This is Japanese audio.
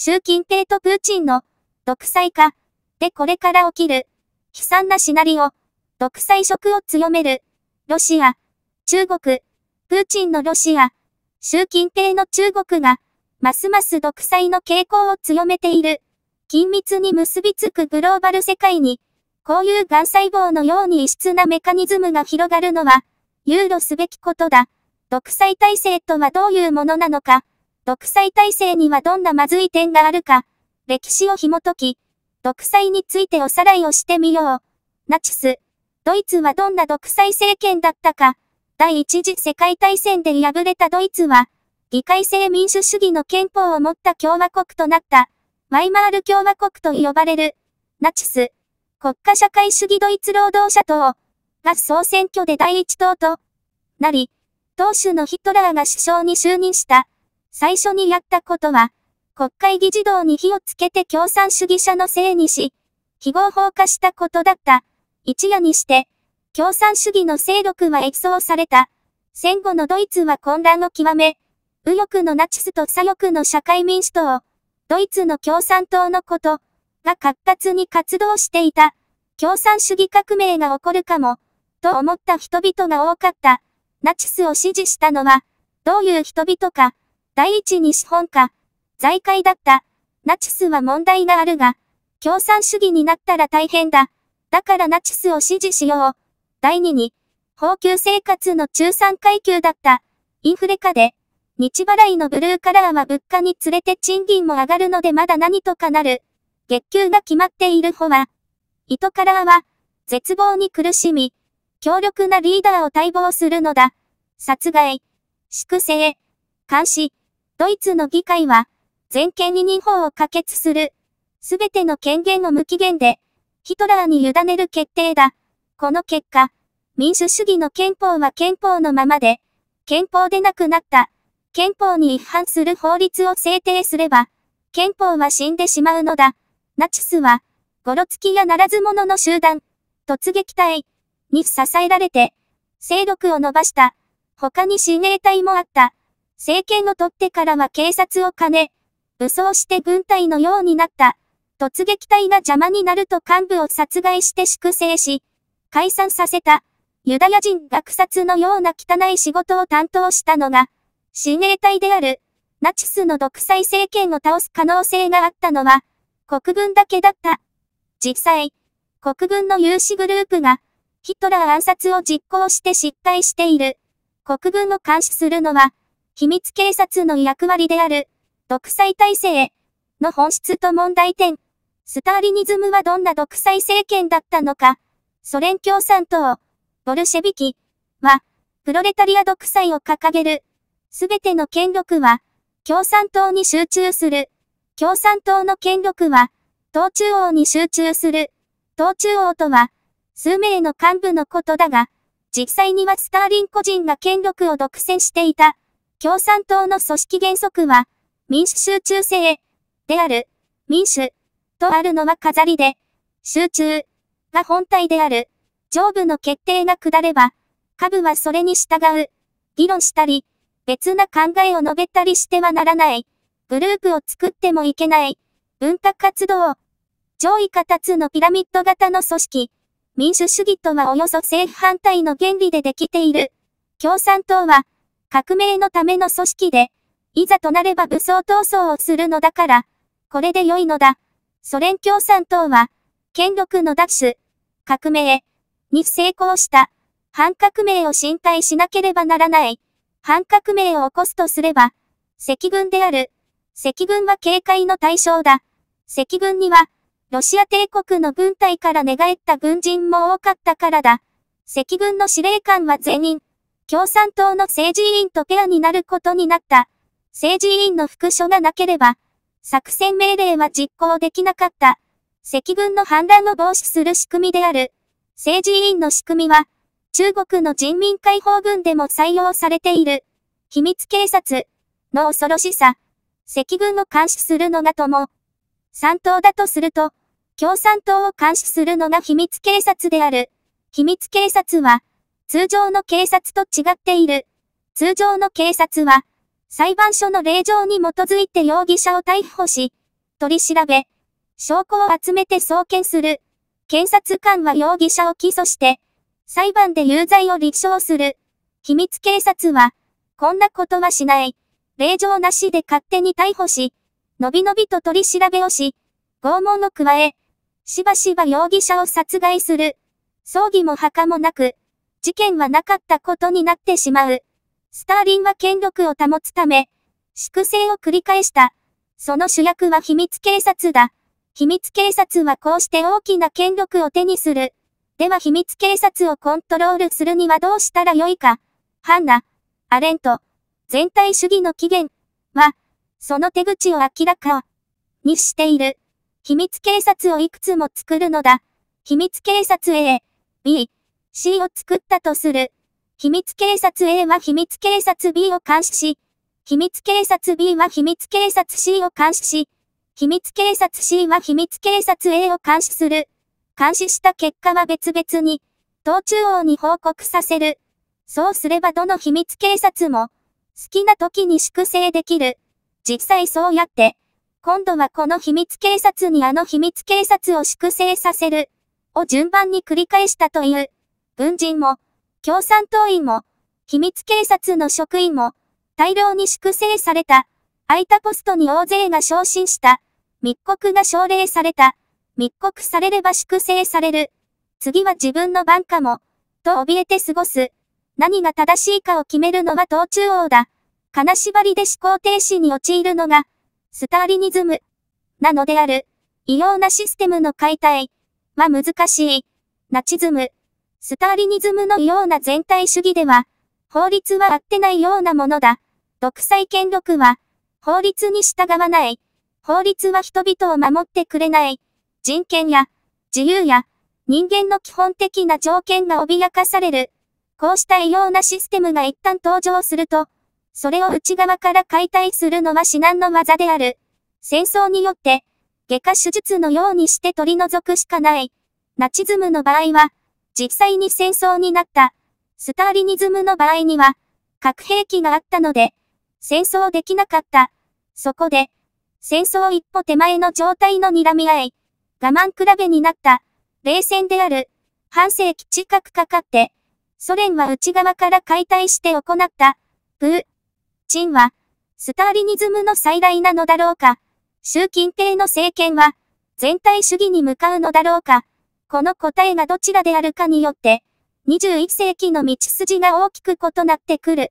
習近平とプーチンの独裁化でこれから起きる悲惨なシナリオ、独裁色を強めるロシア、中国、プーチンのロシア、習近平の中国がますます独裁の傾向を強めている。緊密に結びつくグローバル世界に、こういう癌細胞のように異質なメカニズムが広がるのは、憂慮すべきことだ。独裁体制とはどういうものなのか。独裁体制にはどんなまずい点があるか、歴史を紐解き、独裁についておさらいをしてみよう。ナチス、ドイツはどんな独裁政権だったか、第一次世界大戦で敗れたドイツは、議会制民主主義の憲法を持った共和国となった、ワイマール共和国と呼ばれる、ナチス、国家社会主義ドイツ労働者党、が総選挙で第一党となり、当主のヒトラーが首相に就任した。最初にやったことは、国会議事堂に火をつけて共産主義者のせいにし、非合法化したことだった。一夜にして、共産主義の勢力は越走された。戦後のドイツは混乱を極め、右翼のナチスと左翼の社会民主党、ドイツの共産党のこと、が活発に活動していた。共産主義革命が起こるかも、と思った人々が多かった。ナチスを支持したのは、どういう人々か。第一に資本家、財界だった。ナチスは問題があるが、共産主義になったら大変だ。だからナチスを支持しよう。第二に、高級生活の中産階級だった。インフレ化で、日払いのブルーカラーは物価につれて賃金も上がるのでまだ何とかなる。月給が決まっている方は、糸カラーは、絶望に苦しみ、強力なリーダーを待望するのだ。殺害、粛清、監視、ドイツの議会は、全権委任法を可決する。すべての権限を無期限で、ヒトラーに委ねる決定だ。この結果、民主主義の憲法は憲法のままで、憲法でなくなった。憲法に違反する法律を制定すれば、憲法は死んでしまうのだ。ナチスは、ゴロツキやならず者の集団、突撃隊に支えられて、勢力を伸ばした。他に親衛隊もあった。政権を取ってからは警察を兼ね、武装して軍隊のようになった。突撃隊が邪魔になると幹部を殺害して粛清し、解散させた。ユダヤ人虐殺のような汚い仕事を担当したのが、親衛隊である、ナチスの独裁政権を倒す可能性があったのは、国軍だけだった。実際、国軍の有志グループが、ヒトラー暗殺を実行して失敗している。国軍を監視するのは、秘密警察の役割である、独裁体制の本質と問題点、スターリニズムはどんな独裁政権だったのか、ソ連共産党、ボルシェビキは、プロレタリア独裁を掲げる、すべての権力は、共産党に集中する。共産党の権力は、党中央に集中する。党中央とは、数名の幹部のことだが、実際にはスターリン個人が権力を独占していた。共産党の組織原則は、民主集中制、である、民主、とあるのは飾りで、集中、が本体である、上部の決定が下れば、下部はそれに従う、議論したり、別な考えを述べたりしてはならない、グループを作ってもいけない、文化活動、上位下つのピラミッド型の組織、民主主義とはおよそ正反対の原理でできている。共産党は、革命のための組織で、いざとなれば武装闘争をするのだから、これで良いのだ。ソ連共産党は、権力の奪取、革命、に成功した、反革命を進退しなければならない、反革命を起こすとすれば、赤軍である。赤軍は警戒の対象だ。赤軍には、ロシア帝国の軍隊から寝返った軍人も多かったからだ。赤軍の司令官は全員、共産党の政治委員とペアになることになった。政治委員の副所がなければ、作戦命令は実行できなかった。赤軍の反乱を防止する仕組みである。政治委員の仕組みは、中国の人民解放軍でも採用されている。秘密警察の恐ろしさ。赤軍を監視するのがとも。三党だとすると、共産党を監視するのが秘密警察である。秘密警察は、通常の警察と違っている。通常の警察は、裁判所の令状に基づいて容疑者を逮捕し、取り調べ、証拠を集めて送検する。検察官は容疑者を起訴して、裁判で有罪を立証する。秘密警察は、こんなことはしない。令状なしで勝手に逮捕し、のびのびと取り調べをし、拷問を加え、しばしば容疑者を殺害する。葬儀も墓もなく、事件はなかったことになってしまう。スターリンは権力を保つため、粛清を繰り返した。その主役は秘密警察だ。秘密警察はこうして大きな権力を手にする。では秘密警察をコントロールするにはどうしたらよいか。ハンナ、アレント、全体主義の起源は、その手口を明らかにしている。秘密警察をいくつも作るのだ。秘密警察 A、B、C を作ったとする。秘密警察 A は秘密警察 B を監視し、秘密警察 B は秘密警察 C を監視し、秘密警察 C は秘密警察 A を監視する。監視した結果は別々に、党中央に報告させる。そうすればどの秘密警察も、好きな時に粛清できる。実際そうやって、今度はこの秘密警察にあの秘密警察を粛清させる。を順番に繰り返したという。軍人も、共産党員も、秘密警察の職員も、大量に粛清された、空いたポストに大勢が昇進した、密告が奨励された、密告されれば粛清される、次は自分の番かも、と怯えて過ごす、何が正しいかを決めるのは党中央だ、金縛りで思考停止に陥るのが、スターリニズム、なのである、異様なシステムの解体は難しい、ナチズム、スターリニズムのような全体主義では、法律は合ってないようなものだ。独裁権力は、法律に従わない。法律は人々を守ってくれない。人権や、自由や、人間の基本的な条件が脅かされる。こうした異様なシステムが一旦登場すると、それを内側から解体するのは至難の技である。戦争によって、外科手術のようにして取り除くしかない。ナチズムの場合は、実際に戦争になった、スターリニズムの場合には、核兵器があったので、戦争できなかった。そこで、戦争一歩手前の状態の睨み合い、我慢比べになった、冷戦である、半世紀近くかかって、ソ連は内側から解体して行った、プー、チンは、スターリニズムの再来なのだろうか、習近平の政権は、全体主義に向かうのだろうか、この答えがどちらであるかによって、21世紀の道筋が大きく異なってくる。